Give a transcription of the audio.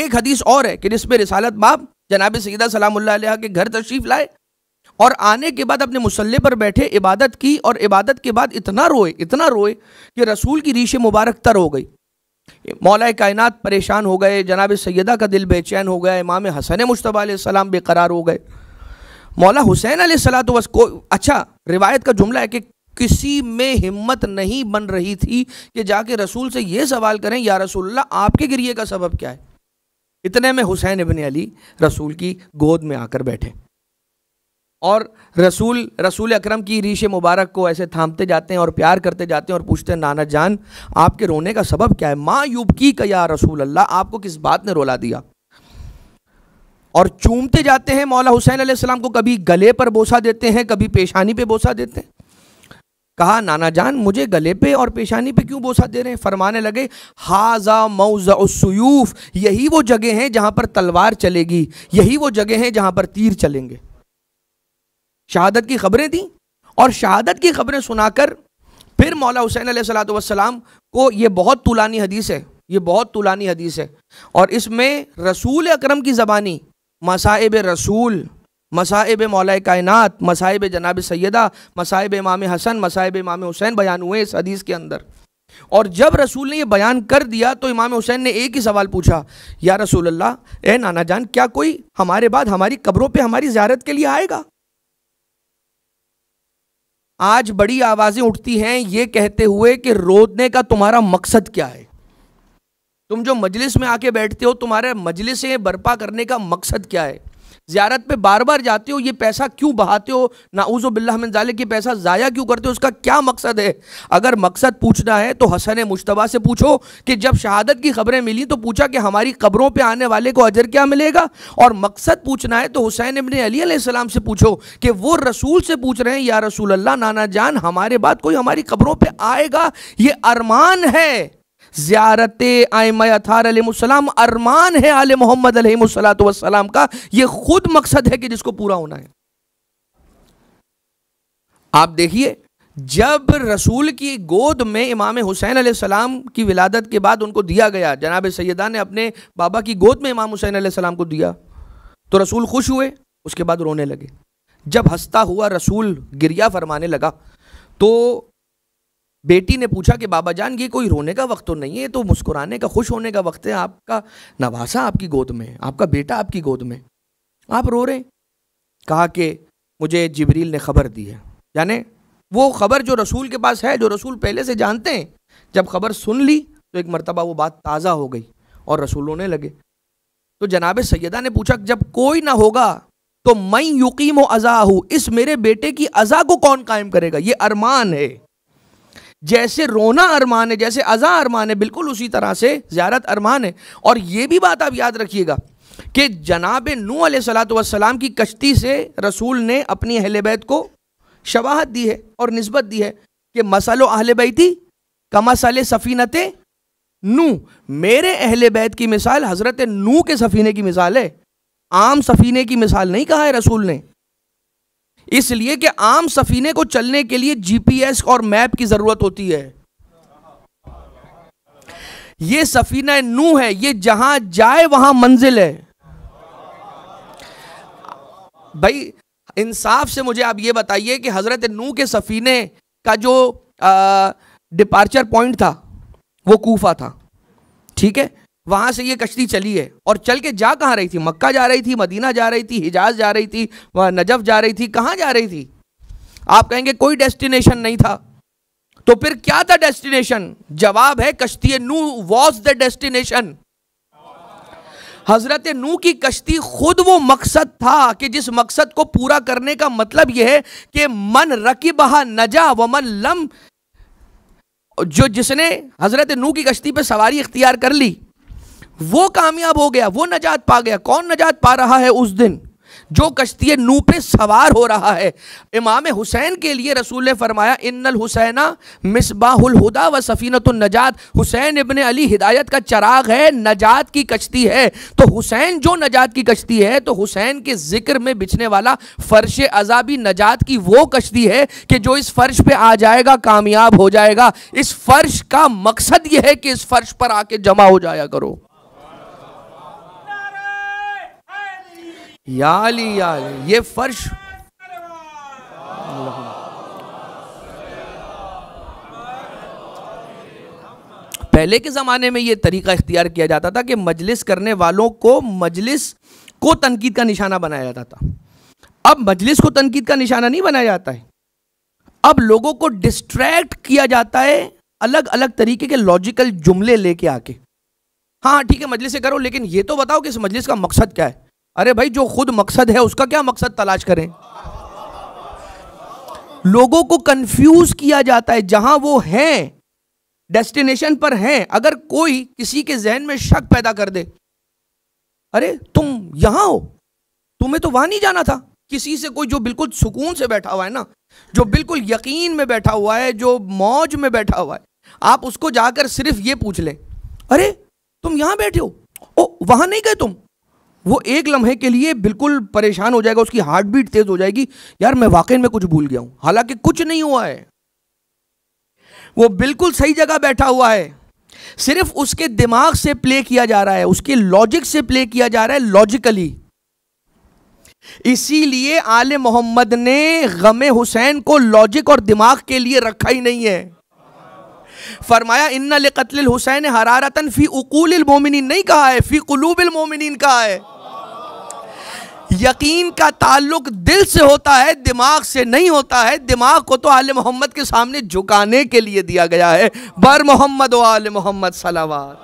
एक हदीस और है कि जिसमें रिसालत बाप जनाब सईदा सलाम के घर तशरीफ लाए और आने के बाद अपने मुसल्ले पर बैठे इबादत की और इबादत के बाद इतना रोए इतना रोए कि रसूल की रीशे मुबारक तर हो गई मौला कायनात परेशान हो गए जनाब सैदा का दिल बेचैन हो गया इमाम हसन मुशतबा सलाम बेकरार हो गए मौला हुसैन सलात को अच्छा रिवायत का जुमला है कि किसी में हिम्मत नहीं बन रही थी कि जाके रसूल से ये सवाल करें या रसूल्ला आपके गिरिए का सबब क्या है इतने में हुसैन इबन अली रसूल की गोद में आकर बैठे और रसूल रसूल अकरम की रीश मुबारक को ऐसे थामते जाते हैं और प्यार करते जाते हैं और पूछते हैं नाना जान आपके रोने का सबब क्या है माँ युब की क्या रसूल अल्लाह आपको किस बात ने रोला दिया और चूमते जाते हैं मौला हुसैन आसमाम को कभी गले पर बोसा देते हैं कभी पेशानी पे बोसा देते हैं कहा नाना जान मुझे गले पे और पेशानी पे क्यों बोसा दे रहे हैं फरमाने लगे हाजा मऊज़यूफ़ यही वो जगह हैं जहां पर तलवार चलेगी यही वो जगह हैं जहां पर तीर चलेंगे शहादत की खबरें थी और शहादत की खबरें सुनाकर फिर मौला हुसैन सलाम को ये बहुत तुलानी हदीस है ये बहुत तुलानी हदीस है और इसमें रसूल अकरम की ज़बानी मसाइब रसूल मसाइब मौल कायनत मसाइब जनाब सैदा मसाइब इमाम हसन मसाइब इमाम हुसैन बयान हुए इस हदीस के अंदर और जब रसूल ने ये बयान कर दिया तो इमाम हुसैन ने एक ही सवाल पूछा या रसूल अल्लाह ए नाना जान क्या कोई हमारे बाद हमारी कब्रों पे हमारी ज्यारत के लिए आएगा आज बड़ी आवाज़ें उठती हैं ये कहते हुए कि रोदने का तुम्हारा मकसद क्या है तुम जो मजलिस में आके बैठते हो तुम्हारे मजलिसें बर्पा करने का मकसद क्या है ज्यारत पे बार बार जाते हो ये पैसा क्यों बहाते हो नाउज़ बिल्लाजालिक ये पैसा ज़ाया क्यों करते हो उसका क्या मकसद है अगर मकसद पूछना है तो हसन मुशतबा से पूछो कि जब शहादत की खबरें मिली तो पूछा कि हमारी ख़बरों पर आने वाले को अजर क्या मिलेगा और मकसद पूछना है तो हुसैन अबन अलीसम से पूछो कि वो रसूल से पूछ रहे हैं या रसूल अल्लाह नाना जान हमारे बाद कोई हमारी खबरों पर आएगा ये अरमान है ज़्यारत आयमा अथार अरमान है आल मोहम्मद अलैहिस्सलाम का ये खुद मकसद है कि जिसको पूरा होना है आप देखिए जब रसूल की गोद में इमाम हुसैन आसमाम की विलादत के बाद उनको दिया गया जनाब सैदा ने अपने बाबा की गोद में इमाम हुसैन आसमाम को दिया तो रसूल खुश हुए उसके बाद रोने लगे जब हंसता हुआ रसूल गिरिया फरमाने लगा तो बेटी ने पूछा कि बाबा जान ये कोई रोने का वक्त तो नहीं है तो मुस्कुराने का खुश होने का वक्त है आपका नवासा आपकी गोद में आपका बेटा आपकी गोद में आप रो रहे कहा कि मुझे जबरील ने खबर दी है यानी वो खबर जो रसूल के पास है जो रसूल पहले से जानते हैं जब खबर सुन ली तो एक मरतबा वो बात ताज़ा हो गई और रसूल रोने लगे तो जनाब सैदा ने पूछा जब कोई ना होगा तो मैं यकीम अज़ा हूँ इस मेरे बेटे की अज़ा को कौन कायम करेगा ये अरमान है जैसे रोना अरमान है जैसे अज़ा अरमान है बिल्कुल उसी तरह से ज़्यारत अरमान है और ये भी बात आप याद रखिएगा कि जनाब नू सलाम की कश्ती से रसूल ने अपनी अहल बैत को शबाहत दी है और नस्बत दी है कि मसल अहल बैती का मसल सफ़ीनत नू मेरे अहल बैत की मिसाल हज़रत नू के सफ़ीने की मिसाल है आम सफ़ीने की मिसाल नहीं कहा है रसूल ने इसलिए कि आम सफीने को चलने के लिए जीपीएस और मैप की ज़रूरत होती है ये सफीना नू है ये जहां जाए वहां मंजिल है भाई इंसाफ से मुझे आप ये बताइए कि हज़रत नू के सफ़ीने का जो डिपार्चर पॉइंट था वो कूफा था ठीक है वहां से ये कश्ती चली है और चल के जा कहाँ रही थी मक्का जा रही थी मदीना जा रही थी हिजाज जा रही थी वह नजफ जा रही थी कहाँ जा रही थी आप कहेंगे कोई डेस्टिनेशन नहीं था तो फिर क्या था डेस्टिनेशन जवाब है कश्ती नू वॉज द डेस्टिनेशन हजरत नू की कश्ती खुद वो मकसद था कि जिस मकसद को पूरा करने का मतलब यह है कि मन रकी बहा नजा व मन लम जो जिसने हजरत नू की कश्ती पर सवारी इख्तियार कर ली वो कामयाब हो गया वो नजात पा गया कौन नजात पा रहा है उस दिन जो कश्ती नू पे सवार हो रहा है इमाम हुसैन के लिए रसूल ने फरमाया इन्नल हुसैना मिसबाहुल हुदा व सफ़ीनत नजात हुसैन इबन अली हिदायत का चराग है नजात की कश्ती है तो हुसैन जो नजात की कश्ती है तो हुसैन के जिक्र में बिछने वाला फर्श अजाबी नजात की वो कश्ती है कि जो इस फर्श पे आ जाएगा कामयाब हो जाएगा इस फर्श का मकसद यह है कि इस फर्श पर आके जमा हो जाया करो याली याली ये फर्श पहले के ज़माने में ये तरीका इख्तियार किया जाता था कि मजलिस करने वालों को मजलिस को तनकीद का निशाना बनाया जाता था अब मजलिस को तनकीद का निशाना नहीं बनाया जाता है अब लोगों को डिस्ट्रैक्ट किया जाता है अलग अलग तरीके के लॉजिकल जुमले लेके आके हाँ ठीक है मजलिस करो लेकिन ये तो बताओ कि इस मजलिस का मकसद क्या है अरे भाई जो खुद मकसद है उसका क्या मकसद तलाश करें लोगों को कंफ्यूज किया जाता है जहां वो हैं डेस्टिनेशन पर हैं अगर कोई किसी के जहन में शक पैदा कर दे अरे तुम यहां हो तुम्हें तो वहां नहीं जाना था किसी से कोई जो बिल्कुल सुकून से बैठा हुआ है ना जो बिल्कुल यकीन में बैठा हुआ है जो मौज में बैठा हुआ है आप उसको जाकर सिर्फ ये पूछ लें अरे तुम यहां बैठे हो ओ वहां नहीं गए तुम वो एक लम्हे के लिए बिल्कुल परेशान हो जाएगा उसकी हार्ट बीट तेज़ हो जाएगी यार मैं वाकई में कुछ भूल गया हूं हालांकि कुछ नहीं हुआ है वो बिल्कुल सही जगह बैठा हुआ है सिर्फ उसके दिमाग से प्ले किया जा रहा है उसके लॉजिक से प्ले किया जा रहा है लॉजिकली इसीलिए आले मोहम्मद ने गमे हुसैन को लॉजिक और दिमाग के लिए रखा ही नहीं है फरमाया इन्ना कत्ल हुसैन हरारतन फ़ी उकूल नहीं कहा है फ़ी कलूब कहा है यकीन का ताल्लुक दिल से होता है दिमाग से नहीं होता है दिमाग को तो आल मोहम्मद के सामने झुकाने के लिए दिया गया है बर मोहम्मद आल मोहम्मद सलावार